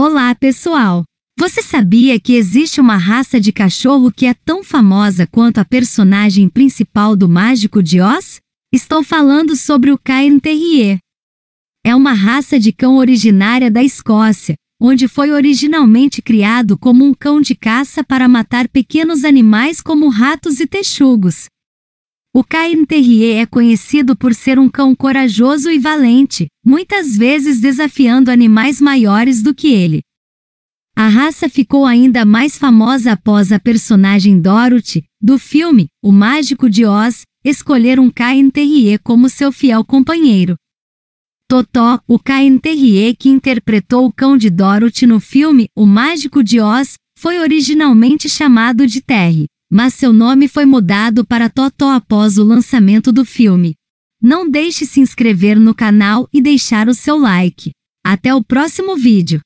Olá, pessoal! Você sabia que existe uma raça de cachorro que é tão famosa quanto a personagem principal do Mágico de Oz? Estou falando sobre o Cairn Terrier. É uma raça de cão originária da Escócia, onde foi originalmente criado como um cão de caça para matar pequenos animais como ratos e texugos. O Cain Terrier é conhecido por ser um cão corajoso e valente, muitas vezes desafiando animais maiores do que ele. A raça ficou ainda mais famosa após a personagem Dorothy, do filme O Mágico de Oz, escolher um Cain Terrier como seu fiel companheiro. Totó, o Cain Terrier que interpretou o cão de Dorothy no filme O Mágico de Oz, foi originalmente chamado de Terry. Mas seu nome foi mudado para Totó após o lançamento do filme. Não deixe se inscrever no canal e deixar o seu like. Até o próximo vídeo!